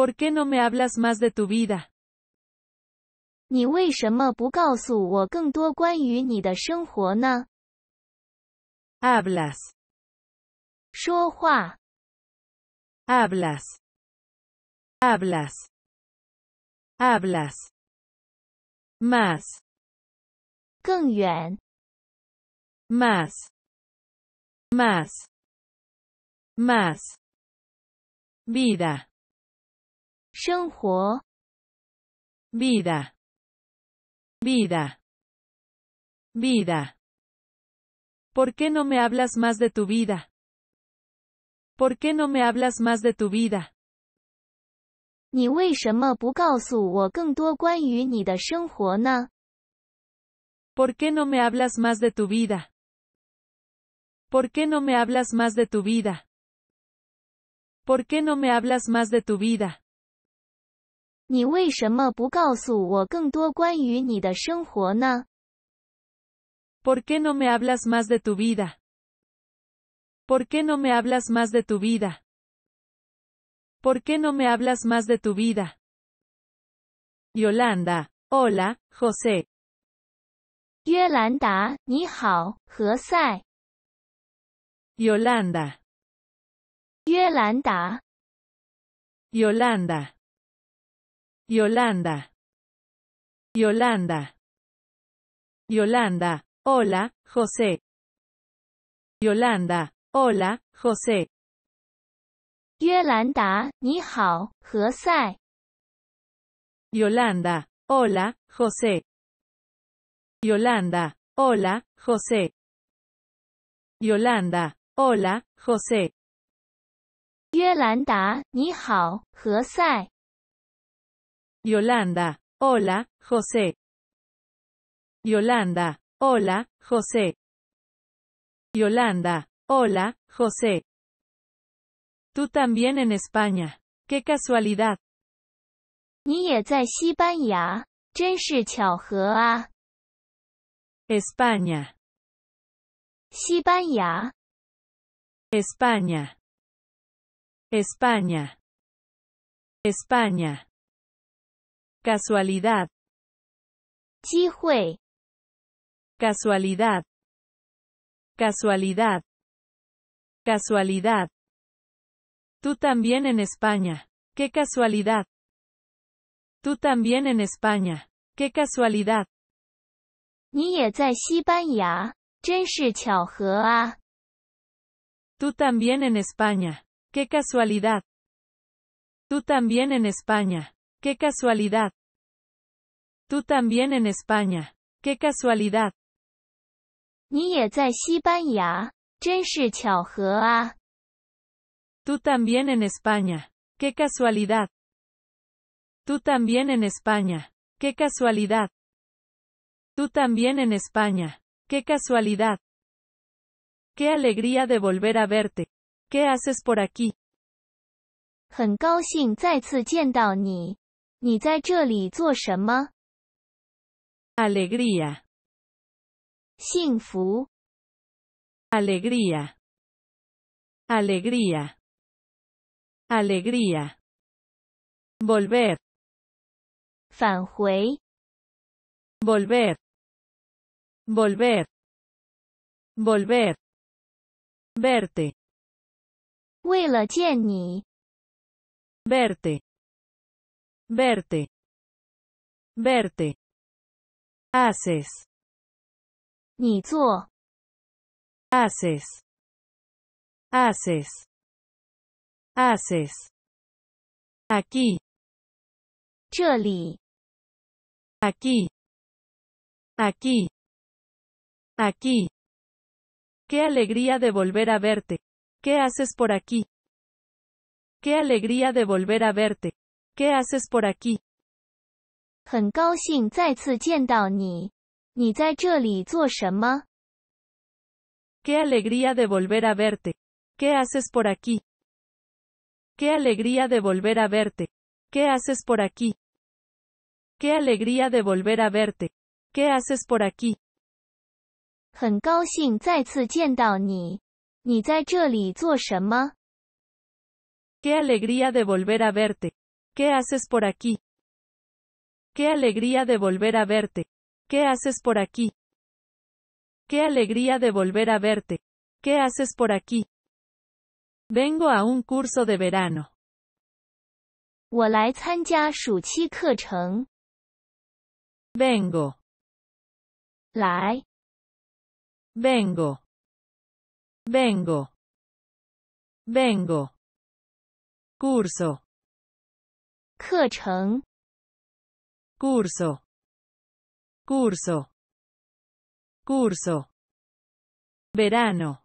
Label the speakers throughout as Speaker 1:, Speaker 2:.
Speaker 1: ¿Por qué no me hablas más de tu vida?
Speaker 2: 你为什么不告诉我更多关于你的生活呢？Hablas，
Speaker 3: 说话。Hablas, hablas, hablas. Hablas Más，更远。Más, más, más. Vida vida vida
Speaker 1: vida ¿Por qué no me hablas más de tu vida? ¿Por qué no me hablas más de tu vida? ¿Por qué no me hablas más de tu vida? ¿Por qué no me hablas más de tu vida? ¿Por qué no me hablas más de tu vida? ¿Por qué no me hablas más de tu vida? ¿Por qué no me hablas más de tu vida? ¿Por qué no me hablas más de tu vida? Yolanda. Hola, José.
Speaker 3: Yolanda, Yolanda. Yolanda. Yolanda. Yolanda.
Speaker 1: Yolanda, hola, José. Yolanda, hola, José. Yolanda, hola, José. Yolanda, hola, José. Yolanda, hola, José. José.
Speaker 3: Yolanda. Hola, José.
Speaker 1: Yolanda. Hola, José. Yolanda. Hola, José. Tú también en España. ¡Qué casualidad! España,
Speaker 3: España. España, España. España. Casualidad. Chihue. Casualidad. Casualidad.
Speaker 1: Casualidad. Tú también en España. Qué casualidad. Tú también en España. Qué casualidad. Tú también en España. Qué casualidad. Tú también en España. ¡Qué casualidad! Tú también en España. ¡Qué casualidad! Tú también en España. ¡Qué casualidad! Tú también en España. ¡Qué casualidad! Tú también en España. ¡Qué casualidad! ¡Qué alegría de
Speaker 2: volver a verte! ¿Qué haces por aquí? 很高兴再次见到你。你在这里做什么
Speaker 3: ？Alegría，幸福。Alegría，Alegría，Alegría，volver，返回。Volver，Volver，Volver，verte，为了见你。Verte。Verte. Verte. Haces. 你做 haces haces haces aquí Chuli. aquí
Speaker 1: aquí aquí qué alegría de volver a verte qué haces por aquí qué alegría de volver a verte
Speaker 2: ¿Qué haces por aquí? 很高兴再次见到你。你在这里做什么？Qué alegría de volver a
Speaker 1: verte. ¿Qué haces por aquí? Qué alegría de volver a verte. ¿Qué haces por aquí? Qué alegría de volver a verte. ¿Qué
Speaker 2: haces por aquí? 很高兴再次见到你。你在这里做什么？Qué alegría de volver a verte.
Speaker 1: ¿Qué haces por aquí? Qué alegría de volver a verte. ¿Qué haces por aquí? Qué alegría de volver a verte. ¿Qué haces por aquí? Vengo a un curso de verano.
Speaker 3: Vengo. Vengo. Vengo. Vengo. Curso. 课程 curso curso curso verano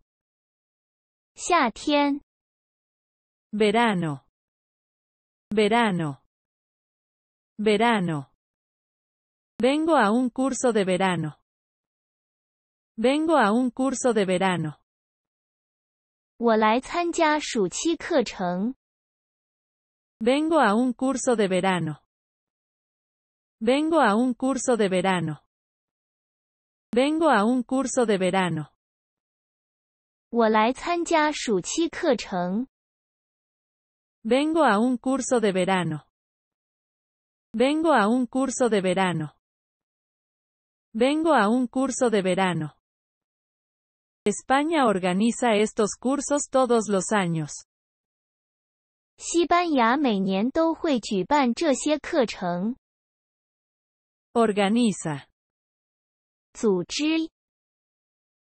Speaker 3: verano verano verano vengo a un curso de verano vengo a un curso de verano
Speaker 1: Vengo a un curso de verano. Vengo a un curso de verano. Vengo a un curso de verano. Vengo a un curso de verano. Vengo a un curso de verano. Vengo a un curso de verano. España organiza estos
Speaker 2: cursos todos los años. 西班牙每年都会举办这些课程。organiza，
Speaker 3: 组织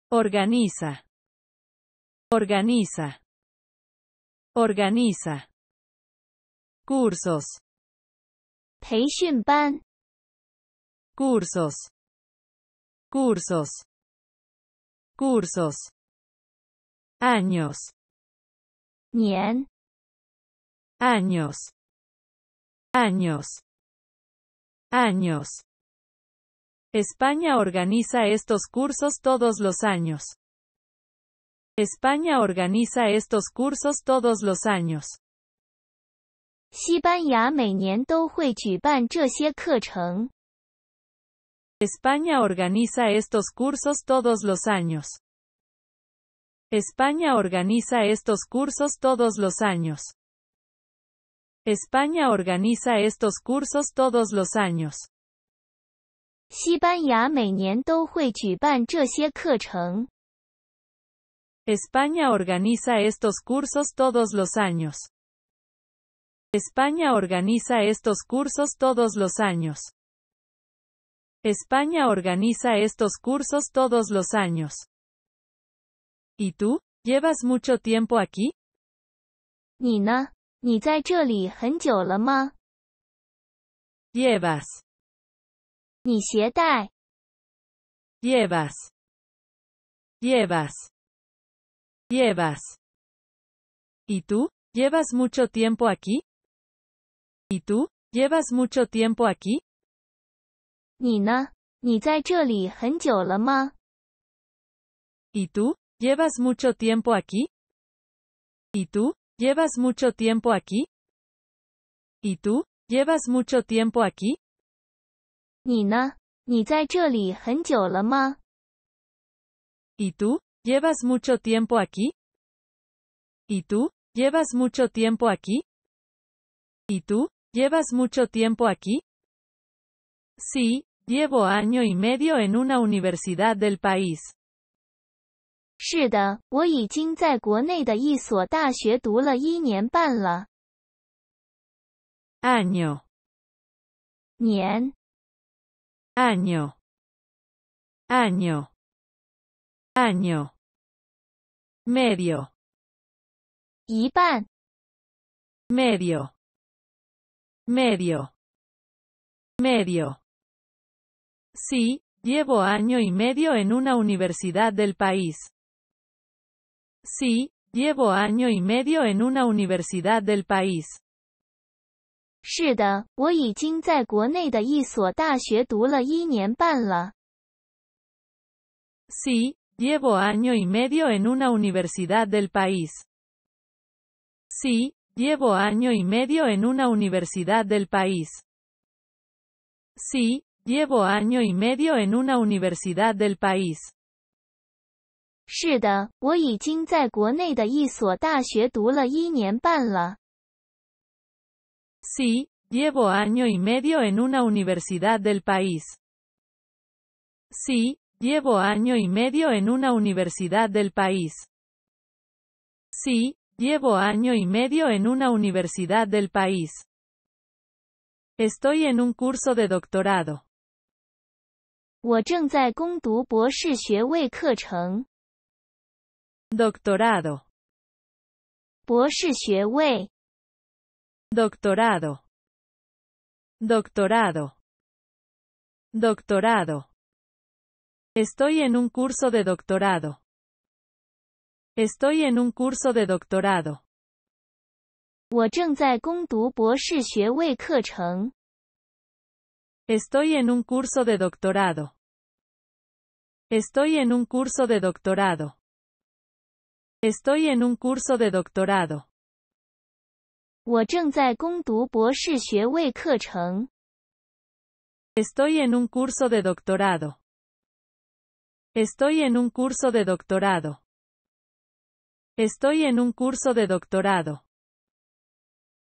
Speaker 3: ，organiza，organiza，organiza，cursos，培训班，cursos，cursos，cursos，años，年。años,
Speaker 1: años, años. España organiza estos cursos todos los años. España organiza estos cursos todos los años. España organiza estos cursos todos los años. España organiza estos cursos todos los años. España organiza estos cursos todos los años. España organiza estos cursos todos los años. España organiza estos cursos todos los años. España organiza estos cursos todos los años. ¿Y tú? ¿Llevas mucho tiempo aquí? Nina. 你在这里很久了吗
Speaker 3: ？Llevas，你携带。Llevas，llevas，llevas。
Speaker 1: Y tú，llevas mucho tiempo aquí？Y tú，llevas mucho tiempo aquí？你呢？你在这里很久了吗？Y tú，llevas mucho tiempo aquí？Y tú？¿Llevas mucho tiempo aquí? ¿Y tú? ¿Llevas mucho tiempo aquí? ¿Y tú? ¿Llevas mucho tiempo aquí? ¿Y tú? ¿Llevas mucho tiempo aquí? ¿Y tú? ¿Llevas mucho tiempo aquí? Sí, llevo año y medio
Speaker 2: en una universidad del país. 是的，我已经在国内的一所大学读了一年半了。
Speaker 3: 按钮。年。按钮，按钮，按钮 año。medio。一半。medio。
Speaker 1: medio。medio。Sí, llevo año y medio en una universidad del país. Sí, llevo año y medio en una universidad del país. Sí, llevo año y medio en una universidad del país. Sí, llevo año y medio en una universidad del país. Sí, llevo año y medio en una universidad del país. Sí, llevo año y medio en una universidad del país. Sí, llevo año y medio en una universidad del país. Sí, llevo año y medio en una universidad del país. Estoy en un curso de doctorado. 我正在攻读博士学位课程。Doctorado.
Speaker 3: Doctorado. Doctorado. Doctorado.
Speaker 1: Estoy en un curso de doctorado. Estoy en un curso de doctorado. Estoy en un curso de doctorado. Estoy en un curso de doctorado. Estoy en un curso de doctorado. Estoy en un curso de doctorado. Estoy en un curso de doctorado. Estoy en un curso de doctorado.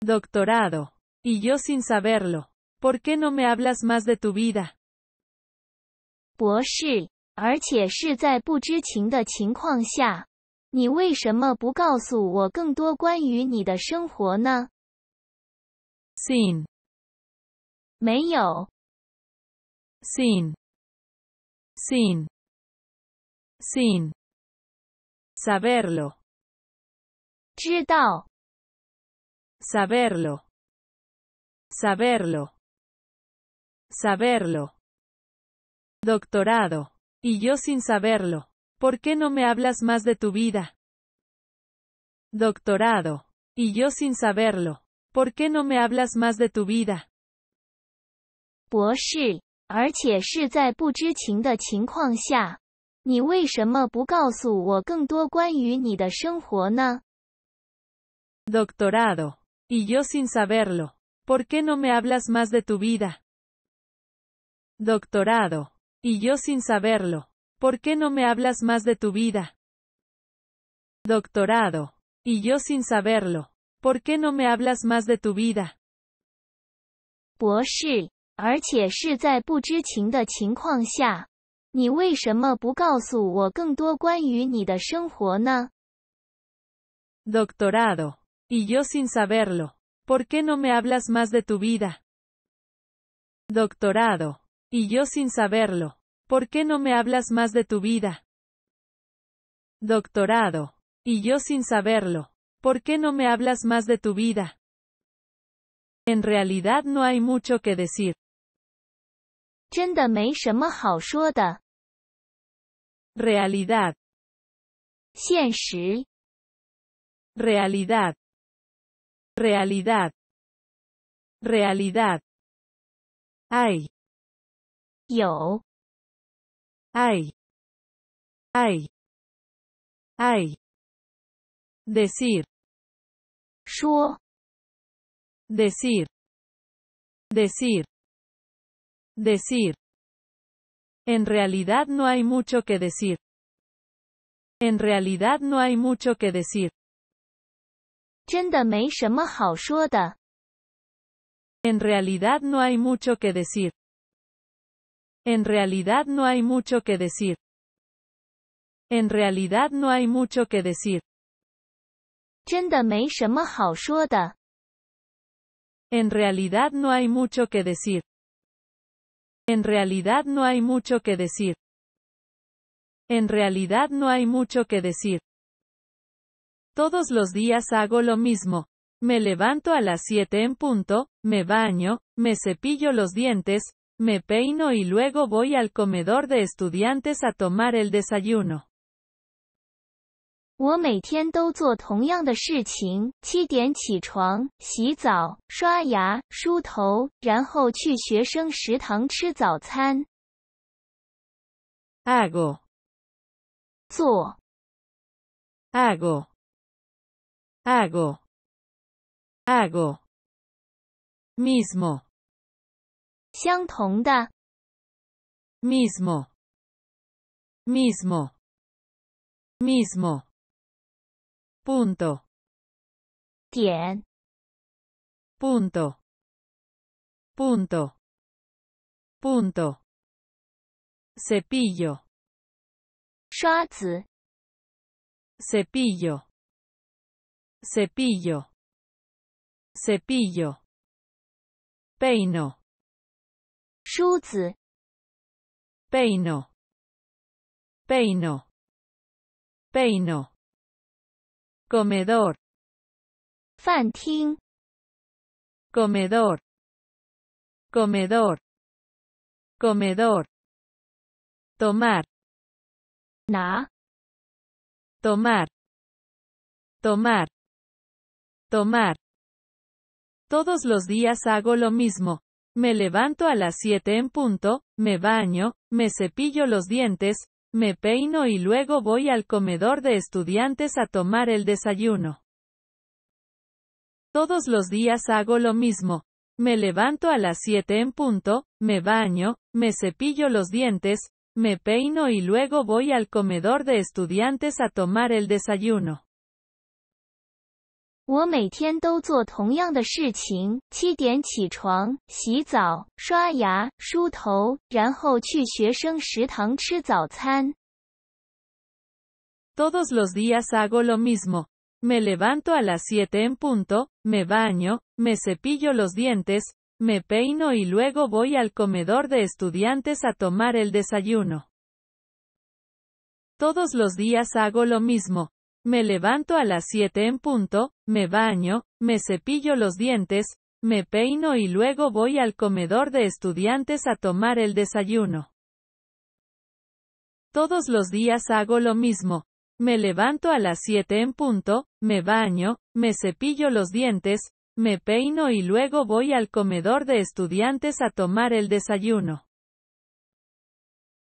Speaker 1: Doctorado. Y yo sin saberlo. ¿Por qué no me hablas más de tu vida? 博
Speaker 2: 士，而且是在不知情的情况下。你为什么不告诉我更多关于你的生活呢 s e
Speaker 3: n 没有。s e n s e n s e n saberlo 知道 s a b e r l o
Speaker 1: s a b e r l o s a b e r l o d o c t o r a d o yo s i n s a b e r l o ¿Por qué no me hablas más de tu vida? Doctorado. Y yo sin saberlo. ¿Por qué no me hablas más de tu vida? doctorado Y yo sin saberlo. ¿Por qué no me hablas más de tu vida? Doctorado. Y yo sin saberlo. ¿Por qué no me hablas más de tu vida? Doctorado. Y yo sin saberlo. ¿Por qué no me hablas más de tu vida?
Speaker 2: Doctorado,
Speaker 1: Y yo sin saberlo. ¿Por qué no me
Speaker 2: hablas más de
Speaker 1: tu vida? Doctorado. Y yo sin saberlo. ¿Por qué no me hablas más de tu vida? Doctorado. Y yo sin saberlo. ¿Por qué no me hablas más de tu vida? En realidad no hay mucho que decir.
Speaker 3: Realidad. Realidad. Realidad. Realidad. Hay. Yo ay ay ay Decir. Shuo. Decir.
Speaker 1: Decir. Decir. En realidad no hay mucho que decir. En realidad no hay mucho que decir. En realidad no hay mucho que decir. En realidad no hay mucho que decir. En realidad no hay mucho que decir. En realidad no hay mucho que decir. En realidad no hay mucho que decir. En realidad no hay mucho que decir. Todos los días hago lo mismo. Me levanto a las 7 en punto, me baño, me cepillo los dientes, me peino y luego voy al comedor de
Speaker 2: estudiantes a tomar el desayuno. ¿Hago?
Speaker 3: Hago. Hago. mismo. 相同的，mismo，mismo，mismo。punto 点，punto punto punto 点，点，点，点。刷子，刷子，i 子，刷子。peino。梳子 peino peino peino comedor 饭厅 comedor comedor comedor tomar Na. tomar
Speaker 1: tomar tomar todos los días hago lo mismo me levanto a las 7 en punto, me baño, me cepillo los dientes, me peino y luego voy al comedor de estudiantes a tomar el desayuno. Todos los días hago lo mismo. Me levanto a las 7 en punto, me baño, me cepillo los dientes, me peino y luego voy al comedor de estudiantes a tomar el desayuno.
Speaker 2: Todos los días hago lo mismo.
Speaker 1: Me levanto a las 7 en punto, me baño, me cepillo los dientes, me peino y luego voy al comedor de estudiantes a tomar el desayuno. Todos los días hago lo mismo. Me levanto a las 7 en punto, me baño, me cepillo los dientes, me peino y luego voy al comedor de estudiantes a tomar el desayuno. Todos los días hago lo mismo. Me levanto a las 7 en punto, me baño, me cepillo los dientes, me peino y luego voy al comedor
Speaker 2: de estudiantes a tomar el desayuno.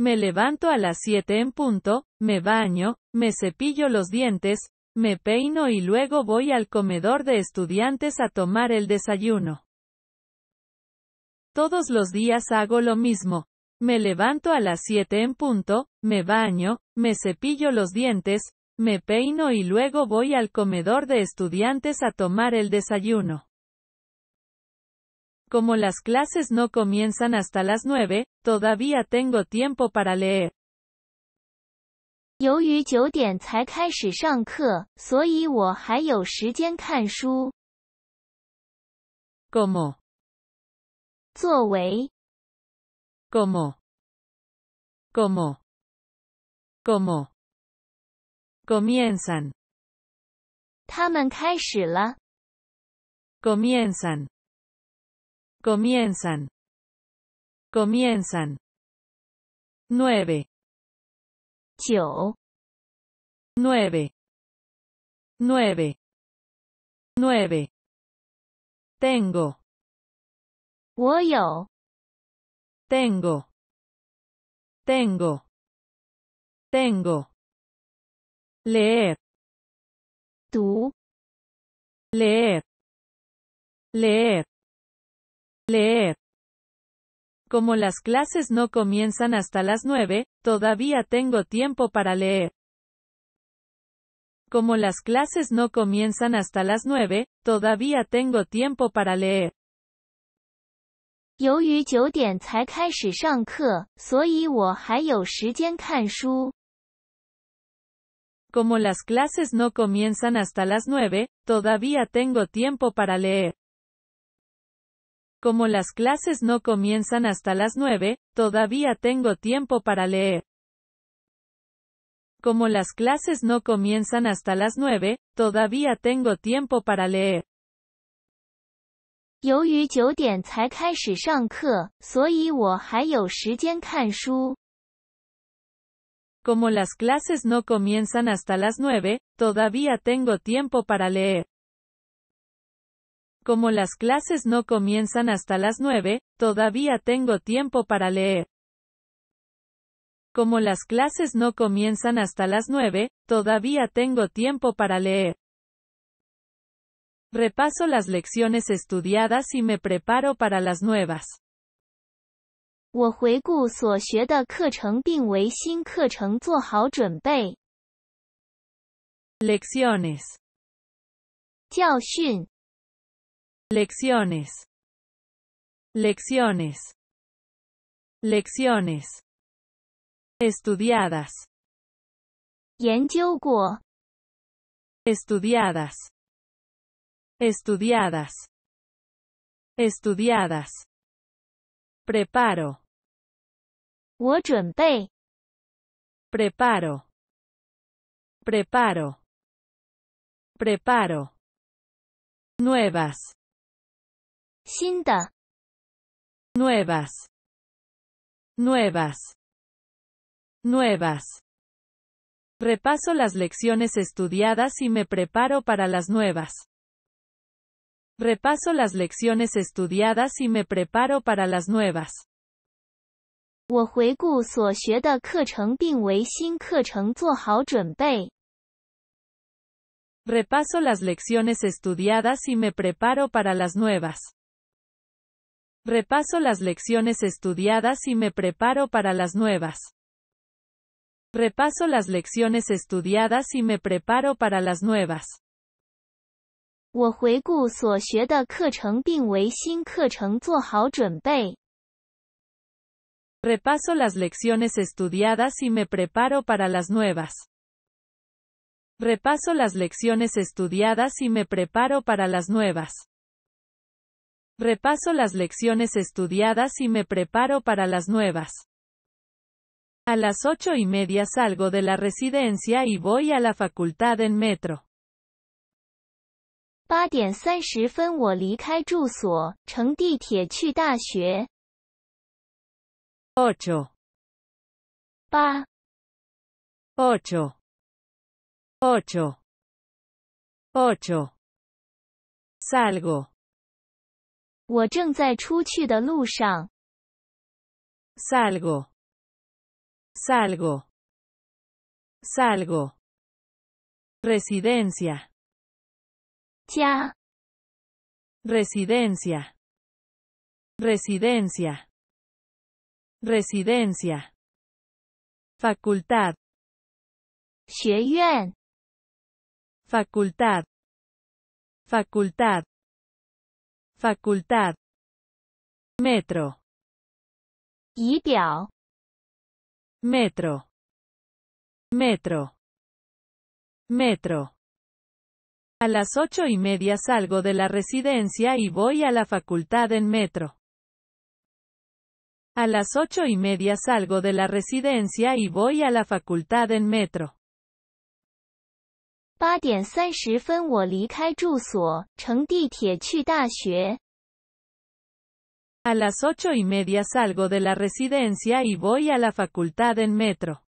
Speaker 1: Me levanto a las 7 en punto, me baño, me cepillo los dientes, me peino y luego voy al comedor de estudiantes a tomar el desayuno. Todos los días hago lo mismo. Me levanto a las 7 en punto, me baño, me cepillo los dientes, me peino y luego voy al comedor de estudiantes a tomar el desayuno. Como las clases no comienzan hasta
Speaker 2: las nueve, todavía tengo tiempo para leer. como 作为
Speaker 3: como como como comienzan comienzan comienzan, comienzan. 9 9 9 9 9 Tengo 我有 Tengo Tengo Tengo Leer 读 Leer
Speaker 1: Leer Leer. Como las clases no comienzan hasta las 9, todavía tengo tiempo para leer. Como las clases no comienzan hasta las 9,
Speaker 2: todavía tengo tiempo para leer. Como
Speaker 1: las clases no comienzan hasta las nueve, todavía tengo tiempo para leer. Como las clases no comienzan hasta las 9, todavía tengo tiempo para leer. Como las clases no comienzan hasta las 9, todavía tengo tiempo para leer.
Speaker 2: Como las clases no
Speaker 1: comienzan hasta las nueve, todavía tengo tiempo para leer. Como las clases no comienzan hasta las 9, todavía tengo tiempo para leer. Como las clases no comienzan hasta las 9, todavía tengo tiempo para leer. Repaso las lecciones estudiadas y me preparo para las nuevas.
Speaker 2: Lecciones.
Speaker 3: Lecciones. Lecciones. Lecciones. Estudiadas. Estudiadas. Estudiadas. Estudiadas. Preparo. 我准备. Preparo. Preparo. Preparo. Nuevas nuevas,
Speaker 1: nuevas, nuevas. Repaso las lecciones estudiadas y me preparo para las nuevas. Repaso las lecciones estudiadas y me preparo para las nuevas.
Speaker 2: Repaso las lecciones estudiadas y me
Speaker 1: preparo para las nuevas. Repaso las lecciones estudiadas y me preparo para las nuevas. Repaso las lecciones estudiadas y me preparo para las nuevas. Repaso las lecciones estudiadas y me preparo para las nuevas. Repaso las lecciones estudiadas y me preparo para las nuevas. Repaso las lecciones estudiadas y me preparo para las nuevas. A las ocho y media salgo de la residencia
Speaker 2: y voy a la facultad en metro. 八点三十分，我离开住所，乘地铁去大学。
Speaker 3: ocho, Ocho. ocho, ocho, ocho. Salgo. 我正在出去的路上。salgo，salgo，salgo。residencia，家。residencia，residencia，residencia。facultad，学院。facultad，facultad。Facultad. Metro. Metro. Metro.
Speaker 1: Metro. A las ocho y media salgo de la residencia y voy a la facultad en metro. A las ocho y media salgo de la residencia y voy a la facultad en metro.
Speaker 2: A las ocho y media salgo de
Speaker 1: la residencia y voy a la facultad en metro.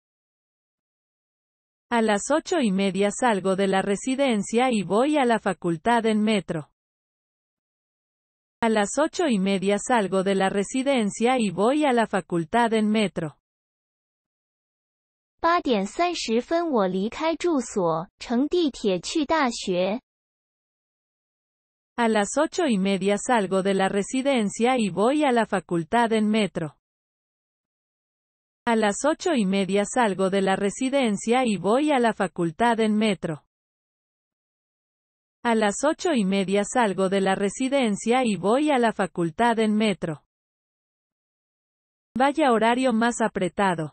Speaker 1: A las ocho y media salgo de la residencia y voy a la facultad en metro. A las ocho y media salgo de la residencia y voy a la facultad en metro. A las ocho y media salgo de la residencia y voy a la facultad en metro. A las ocho y media salgo de la residencia y voy a la facultad en metro. A las ocho y media salgo de la residencia y voy a la facultad en metro. Vaya horario más apretado.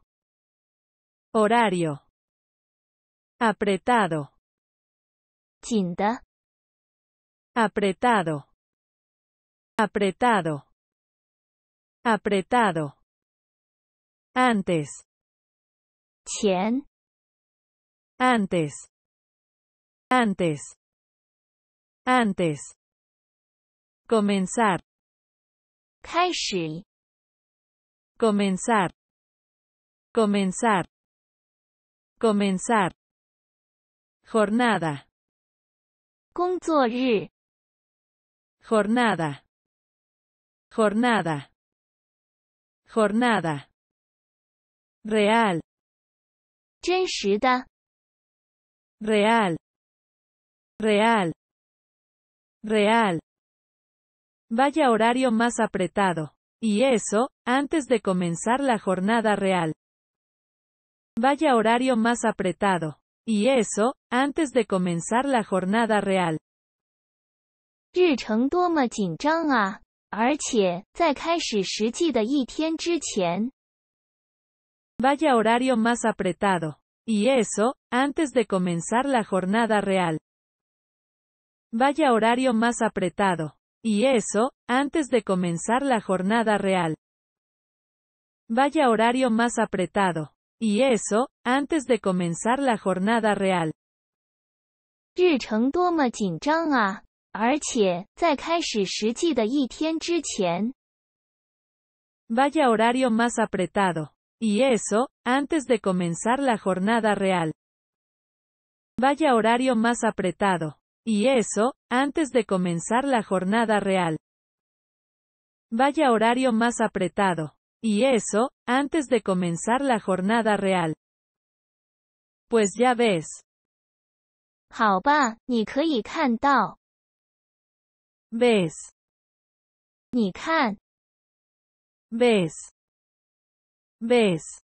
Speaker 3: Horario. Apretado. Chinta Apretado. Apretado. Apretado. Antes. chien Antes. Antes. Antes. Comenzar. Kaishi. Comenzar. Comenzar. Comenzar. Jornada. jornada, jornada, jornada. Real. real,
Speaker 1: real, real. Vaya horario más apretado. Y eso, antes de comenzar la jornada real. Vaya horario más apretado. Y eso, antes de
Speaker 2: comenzar la jornada real. ¡Vaya
Speaker 1: horario más apretado. Y eso, antes de comenzar la jornada real. Vaya horario más apretado. Y eso, antes de comenzar la jornada real. Vaya horario más apretado. Y eso, antes de comenzar la jornada real.
Speaker 2: Vaya horario más apretado. Y
Speaker 1: eso, antes de comenzar la jornada real. Vaya horario más apretado. Y eso, antes de comenzar la jornada real. Vaya horario más apretado. Y eso, antes de comenzar la jornada real. Pues ya ves.
Speaker 3: 好吧，你可以看到。Ves. 你看。Ves. Ves. Ves.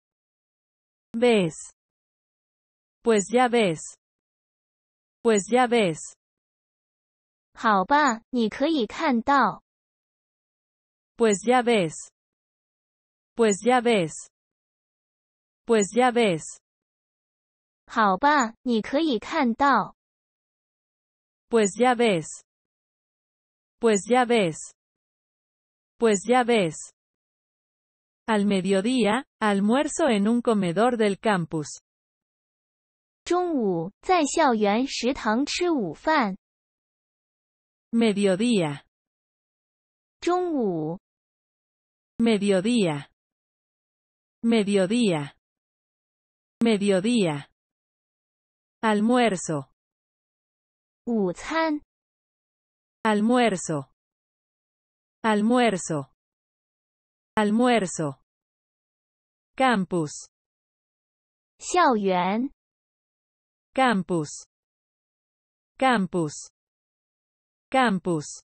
Speaker 3: Ves. Ves. Pues ya ves. Pues ya ves. Pues ya ves. Pues ya ves. Pues ya ves. Pues ya ves. Pues ya ves.
Speaker 1: Pues ya ves. Al mediodía, almuerzo en un comedor del campus. Mediodía. 中午在校园食堂吃午饭。Mediodía.
Speaker 3: Mediodía. Mediodía. Mediodía. Almuerzo. Almuerzo. Almuerzo. Almuerzo. Campus. Campus. Campus.
Speaker 1: Campus.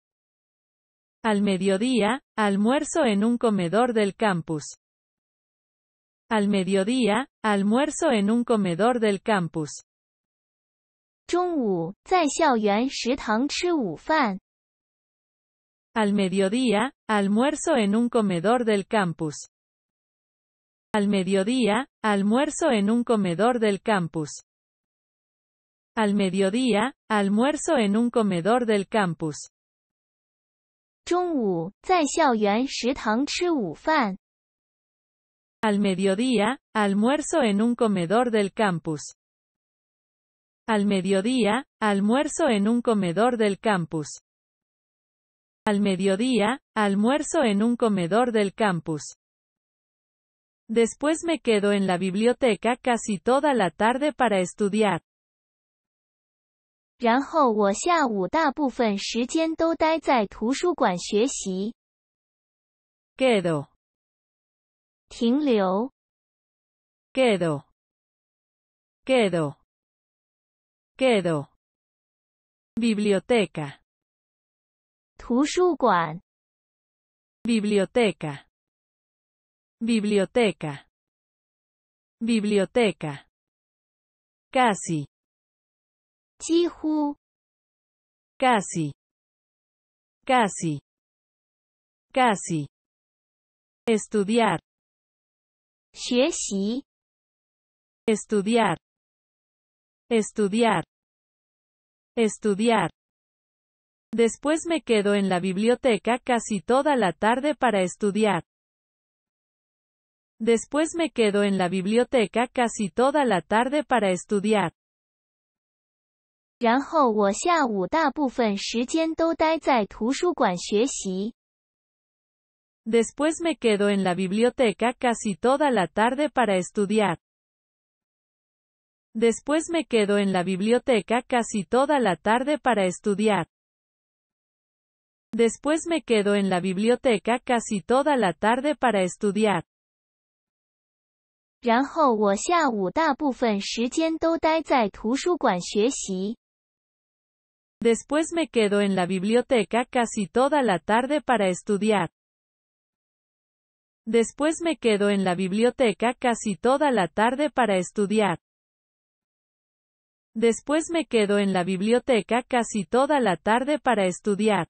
Speaker 1: Al mediodía, almuerzo en un comedor del campus. Al mediodía, almuerzo en un comedor del campus.
Speaker 2: Al mediodía,
Speaker 1: almuerzo en un comedor del campus. Al mediodía, almuerzo en un comedor del campus. Al mediodía, almuerzo en un comedor del campus. Al mediodía, almuerzo en un comedor del campus. Al mediodía, almuerzo en un comedor del campus. Al mediodía, almuerzo en un comedor del campus. Después me quedo en la biblioteca casi toda la tarde para estudiar.
Speaker 2: Quedo. 停留
Speaker 3: quedo, quedo, quedo. Biblioteca. guan biblioteca, biblioteca, biblioteca. Casi. 几乎 casi, casi, casi. Estudiar estudiar, estudiar,
Speaker 1: estudiar. Después me quedo en la biblioteca casi toda la tarde para estudiar. Después me quedo en la biblioteca casi toda la tarde para estudiar. Después me quedo en la biblioteca casi toda la tarde para estudiar. Después me quedo en la biblioteca casi toda la tarde para estudiar. Después me quedo en la biblioteca casi toda la tarde para estudiar. Después me quedo en la biblioteca casi toda la tarde para estudiar. Después me quedo en la biblioteca casi toda la tarde para estudiar. Después me quedo en la biblioteca casi toda la tarde para estudiar.